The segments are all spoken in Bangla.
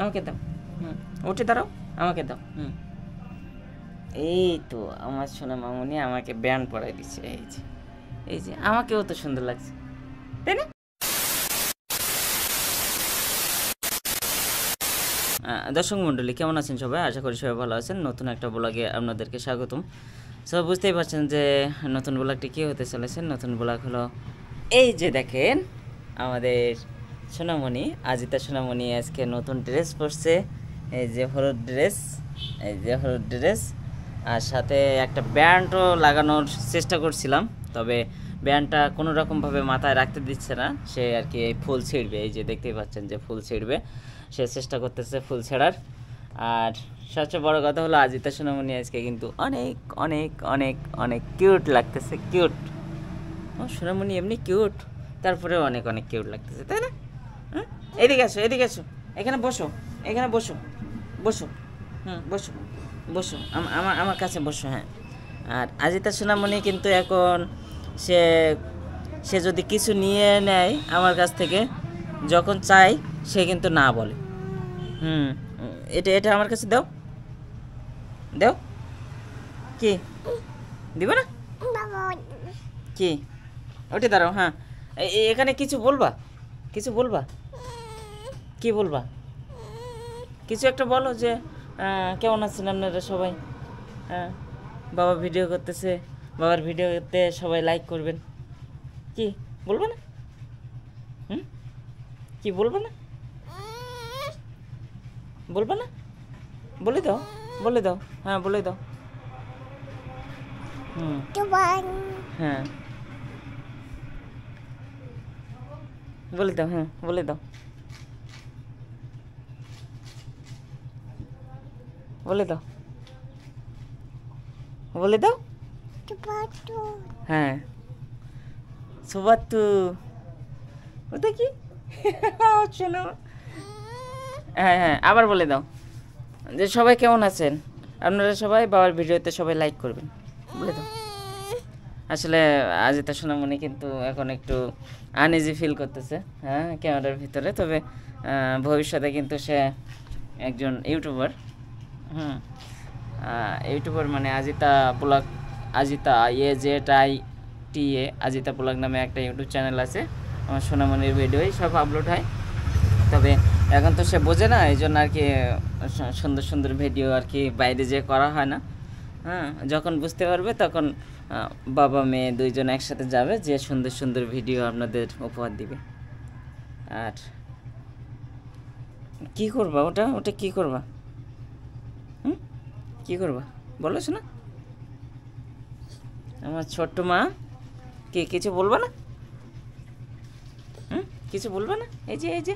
আমাকে দাও হুম উঠে দাঁড়াও আমাকে দাও হুম এই তো আমার সোনা মামুনি আমাকে ব্যান পরাই দিচ্ছে এই যে এই যে আমাকেও তো সুন্দর লাগছে তাই না দর্শক মণ্ডলী কেমন আছেন সবাই আশা করি সবাই ভালো আছেন নতুন একটা ব্লগে আপনাদেরকে স্বাগতম সব বুঝতেই পারছেন যে নতুন ব্লগটি কী হতে চলেছেন নতুন ব্লগ হলো এই যে দেখেন আমাদের সোনামণি আজিতা সোনামণি আজকে নতুন ড্রেস পরছে এই যে হলুদ ড্রেস এই যে হলুদ ড্রেস আর সাথে একটা ব্যান্ডও লাগানোর চেষ্টা করছিলাম তবে ব্যান্ডটা কোনো রকমভাবে মাথায় রাখতে দিচ্ছে না সে আর কি এই ফুল ছিঁড়বে এই যে দেখতেই পাচ্ছেন যে ফুল ছিঁড়বে সে চেষ্টা করতেছে ফুল ছেঁড়ার আর সবচেয়ে বড় কথা হলো আজিতা সোনামণি আজকে কিন্তু অনেক অনেক অনেক অনেক কিউট লাগতেছে কিউট ও সোনামণি এমনি কিউট তারপরেও অনেক অনেক কিউট লাগতেছে তাই না এদিকে আসো এদিকে আসো এখানে বসো এখানে বসো বসো হুম বসো বসো আমার আমার কাছে বসো হ্যাঁ আর আজিতা সোনামণি কিন্তু এখন সে সে যদি কিছু নিয়ে নেয় আমার কাছ থেকে যখন চাই সে কিন্তু না বলে হুম এটা এটা আমার কাছে দাও দাও কি দিব না কি ওটি দাঁড়াও হ্যাঁ এখানে কিছু বলবা কিছু বলবা কি বলবা কিছু একটা বলো যে কেমন আছেন আপনারা সবাই হ্যাঁ বাবা ভিডিও করতেছে বাবার ভিডিও করতে সবাই লাইক করবেন কি বলবো না হুম কি বলবো না বলবো না বলে দাও বলে দাও হ্যাঁ বলে দাও হুম হ্যাঁ বলে দাও হ্যাঁ বলে দাও বলে দাও বলে দাও হ্যাঁ সুবাত্তু ওটা কি শোনো হ্যাঁ হ্যাঁ আবার বলে দাও যে সবাই কেমন আছেন আপনারা সবাই বাবার ভিডিওতে সবাই লাইক করবেন বলে দাও আসলে আজিতা মনে কিন্তু এখন একটু আনইজি ফিল করতেছে হ্যাঁ ক্যামেরার ভিতরে তবে ভবিষ্যতে কিন্তু সে একজন ইউটিউবার হুম ইউটিউবার মানে আজিতা পোলাক Ajita A J I T A Ajita পোলাক নামে একটা ইউটিউব চ্যানেল আছে আমার সোনামণির ভিডিওই সব আপলোড হয় তবে এখন তো সে বোঝে না এই জন্য আর কি সুন্দর সুন্দর ভিডিও আর কি বাইরে যে করা হয় না হ্যাঁ যখন বুঝতে পারবে তখন বাবা মেয়ে দুইজন একসাথে যাবে যে সুন্দর সুন্দর ভিডিও আপনাদের উপহার দিবে আর কি করবা ওটা ওটা কি করবা কি করবা বলো না আমার ছোট্ট মা কে কিছু বলবা না হুম কিছু বলবে না এই যে এই যে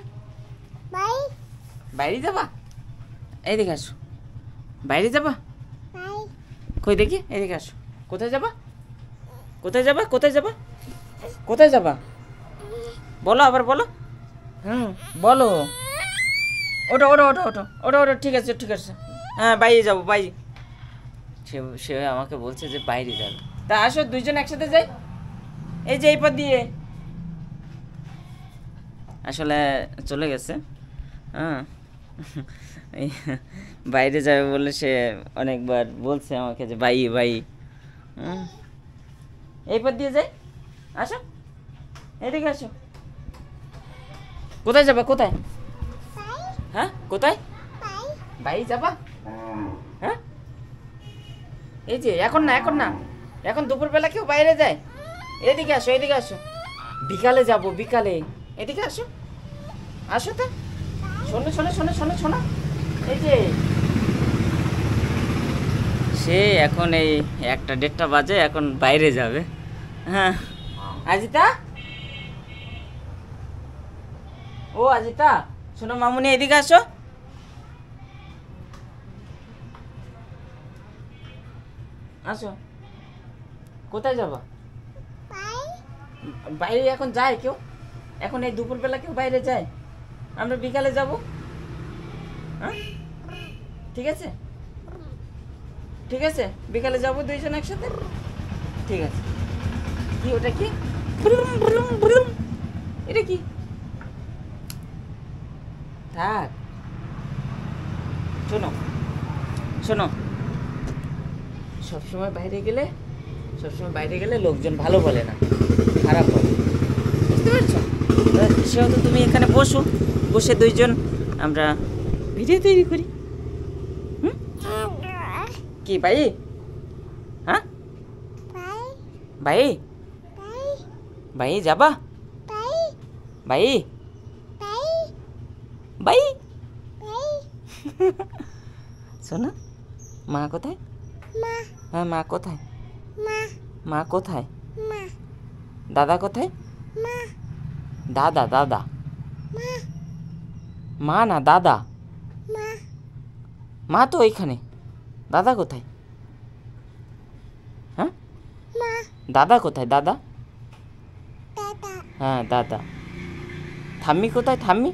বাইরে যাবা এই দেখে আসো বাইরে যাবা কই দেখি এই দেখে আসো কোথায় যাবা কোথায় যাবা কোথায় যাবা কোথায় যাবা বলো আবার বলো হুম বলো ওটা ওটা ওটা ওটা ওটা ওটা ঠিক আছে ঠিক আছে হ্যাঁ বাইরে যাবো বাইরে সে সে আমাকে বলছে যে বাইরে যাবে তা আসো দুইজন একসাথে যাই এই যে এই পথ দিয়ে আসলে চলে গেছে হ্যাঁ বাইরে যাবে বলে সে অনেকবার বলছে আমাকে যে বাই বাই হ্যাঁ। এই পথ দিয়ে যাই আসো এদিকে আসো কোথায় যাবা কোথায় হ্যাঁ কোথায় বাই যাবা এই যে এখন না এখন না এখন দুপুরবেলা কেউ বাইরে যায় এদিকে আসো এদিকে আসো বিকালে যাব বিকালে এদিকে আসো আসো তো শোনো শোনো শোনো শোনো শোনো এই যে সে এখন এই একটা দেড়টা বাজে এখন বাইরে যাবে হ্যাঁ আজিতা ও আজিতা শোনো মামুনি এদিকে আসো আসো কোথায় যাবা বাইরে এখন যায় কেউ এখন এই দুপুরবেলা কেউ বাইরে যায় আমরা বিকালে যাব হ্যাঁ ঠিক আছে ঠিক আছে বিকালে যাব দুইজন একসাথে ঠিক আছে কি ওটা কি এটা কি থাক শোনো শোনো সবসময় বাইরে গেলে সবসময় বাইরে গেলে লোকজন ভালো বলে না খারাপ বলে বুঝতে পারছো সেহেতু তুমি এখানে বসো বসে দুইজন আমরা ভিডিও তৈরি করি হুম কি ভাই হ্যাঁ ভাই ভাই যাবা ভাই ভাই শোনা মা কোথায় মা হ্যাঁ মা কোথায় মা মা কোথায় মা দাদা কোথায় মা দাদা দাদা মা মা না দাদা মা মা তো ওইখানে দাদা কোথায় হ্যাঁ মা দাদা কোথায় দাদা দাদা হ্যাঁ দাদা ঠাম্মি কোথায় ঠাম্মি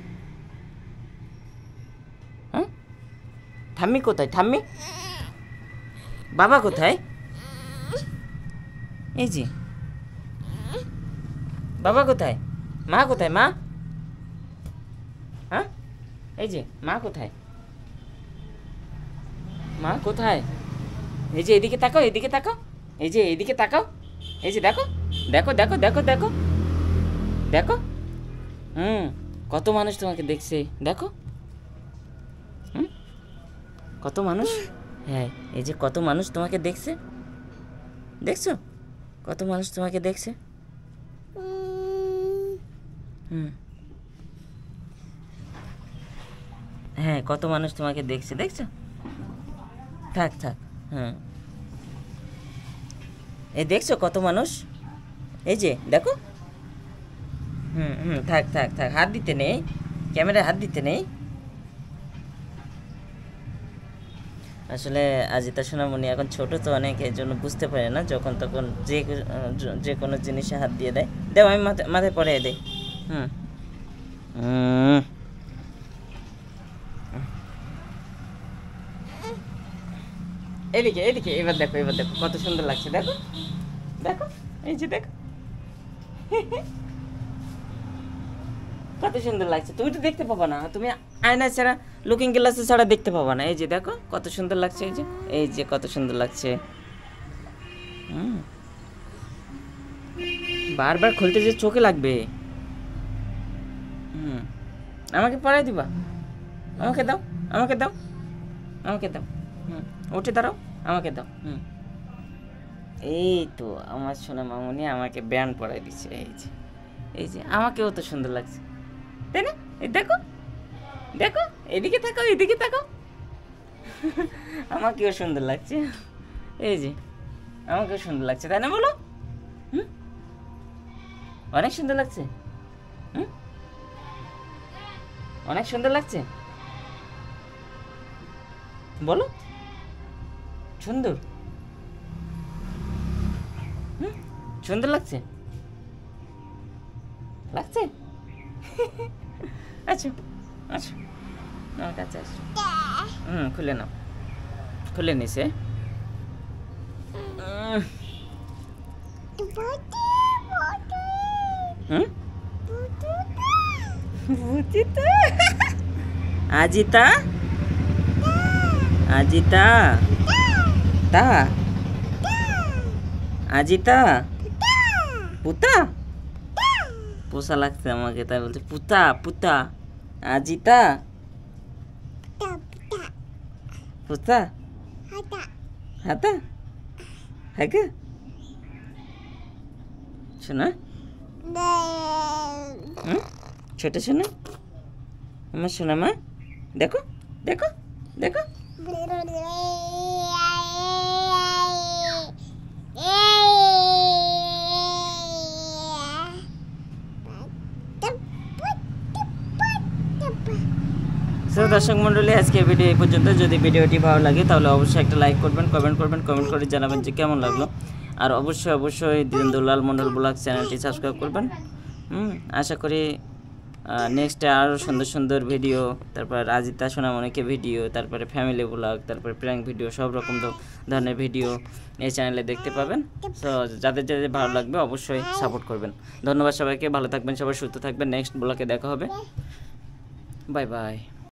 হ্যাঁ ঠাম্মি কোথায় ঠাম্মি বাবা কোথায় এই যে বাবা কোথায় মা কোথায় মা হ্যাঁ এই যে মা কোথায় মা কোথায় এই যে এদিকে তাকাও এদিকে তাকাও এই যে এদিকে তাকাও এই যে দেখো দেখো দেখো দেখো দেখো দেখো হুম কত মানুষ তোমাকে দেখছে দেখো হুম কত মানুষ হ্যাঁ এই যে কত মানুষ তোমাকে দেখছে দেখছো কত মানুষ তোমাকে দেখছে হুম হ্যাঁ কত মানুষ তোমাকে দেখছে দেখছো থাক থাক হ্যাঁ এই দেখছো কত মানুষ এই যে দেখো হুম হুম থাক থাক থাক হাত দিতে নেই ক্যামেরায় হাত দিতে নেই আসলে আজিতা সোনামণি এখন ছোট তো অনেক এই জন্য বুঝতে পারে না যখন তখন যে যে কোনো জিনিসে হাত দিয়ে দেয় দেও আমি মাথায় মাথায় পরে দেই হুম এদিকে এদিকে এবার দেখো এবার দেখো কত সুন্দর লাগছে দেখো দেখো এই যে দেখো কত সুন্দর লাগছে তুমি তো দেখতে পাবো না তুমি আয়না ছাড়া লুকিং গ্লাসে ছাড়া দেখতে পাবো না এই যে দেখো কত সুন্দর লাগছে এই যে এই যে কত সুন্দর লাগছে বারবার খুলতে যে চোখে লাগবে হুম আমাকে পড়াই দিবা আমাকে দাও আমাকে দাও আমাকে দাও হুম উঠে দাঁড়াও আমাকে দাও হুম এই তো আমার সোনা মামুনি আমাকে ব্যান্ড পড়াই দিচ্ছে এই যে এই যে আমাকেও তো সুন্দর লাগছে তাই না দেখো দেখো এদিকে থাকো এদিকে থাকো আমাকেও সুন্দর লাগছে এই যে আমাকেও সুন্দর লাগছে তাই না বলো হুম অনেক সুন্দর লাগছে হুম অনেক সুন্দর লাগছে বলো সুন্দর হুম সুন্দর লাগছে লাগছে 아주 아주 너 어, 가자 네. 응 글래 너 글래 니세 뭐지 뭐지 응 뭐지 뭐지 아지타 아지타 다 아지타 부타 부타 পোষা লাগছে আমাকে তাই বলছে পুতা পুতা আজিতা পুতা হাতা হ্যাঁ শোনা ছোট শোনা আমার শোনা মা দেখো দেখো দেখো Yeah. তো দর্শক মণ্ডলী আজকের ভিডিও এই পর্যন্ত যদি ভিডিওটি ভালো লাগে তাহলে অবশ্যই একটা লাইক করবেন কমেন্ট করবেন কমেন্ট করে জানাবেন যে কেমন লাগলো আর অবশ্যই অবশ্যই দিনদুলাল মণ্ডল ব্লগ চ্যানেলটি সাবস্ক্রাইব করবেন হুম আশা করি নেক্সটে আরও সুন্দর সুন্দর ভিডিও তারপর রাজিতা সোনামনিকে ভিডিও তারপরে ফ্যামিলি ব্লগ তারপরে প্র্যাঙ্ক ভিডিও সব রকম ধরনের ভিডিও এই চ্যানেলে দেখতে পাবেন সো যাদের যাদের ভালো লাগবে অবশ্যই সাপোর্ট করবেন ধন্যবাদ সবাইকে ভালো থাকবেন সবাই সুস্থ থাকবেন নেক্সট ব্লগে দেখা হবে বাই বাই